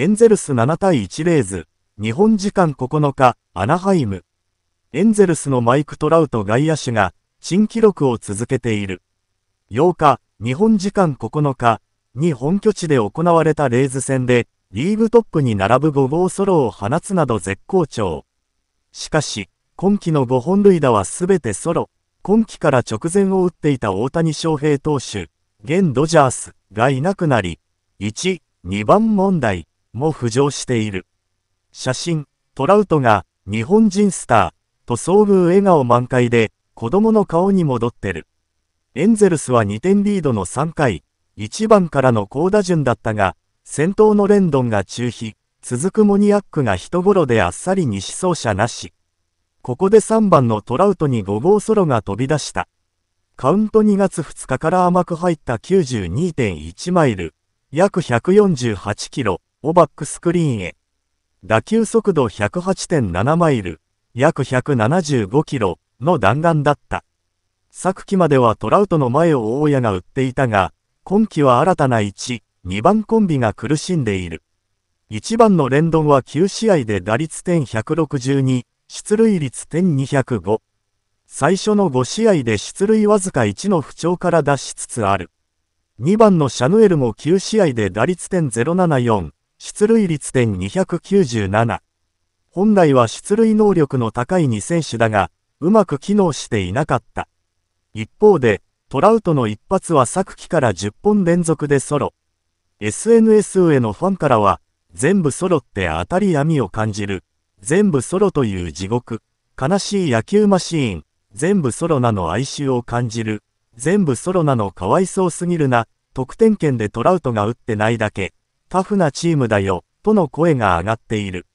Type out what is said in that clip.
エンゼルス7対1レーズ、日本時間9日、アナハイム。エンゼルスのマイク・トラウト外野手が、新記録を続けている。8日、日本時間9日、に本拠地で行われたレーズ戦で、リーグトップに並ぶ5号ソロを放つなど絶好調。しかし、今季の5本塁打は全てソロ。今季から直前を打っていた大谷翔平投手、現ドジャースがいなくなり、1、2番問題。も浮上している。写真、トラウトが、日本人スター、と遭遇笑顔満開で、子供の顔に戻ってる。エンゼルスは2点リードの3回、1番からの高打順だったが、先頭のレンドンが中飛、続くモニアックが人頃であっさり西走者なし。ここで3番のトラウトに5号ソロが飛び出した。カウント2月2日から甘く入った92.1マイル、約148キロ、をバックスクリーンへ。打球速度108.7マイル、約175キロの弾丸だった。昨季まではトラウトの前を大家が打っていたが、今季は新たな1、2番コンビが苦しんでいる。1番のレンドンは9試合で打率点162、出塁率点205。最初の5試合で出塁わずか1の不調から脱しつつある。2番のシャヌエルも9試合で打率点074、出塁率点297。本来は出塁能力の高い2選手だが、うまく機能していなかった。一方で、トラウトの一発は昨季から10本連続でソロ。SNS 上のファンからは、全部ソロって当たり闇を感じる。全部ソロという地獄。悲しい野球マシーン。全部ソロなの哀愁を感じる。全部ソロなのかわいそうすぎるな。得点圏でトラウトが打ってないだけ。タフなチームだよ、との声が上がっている。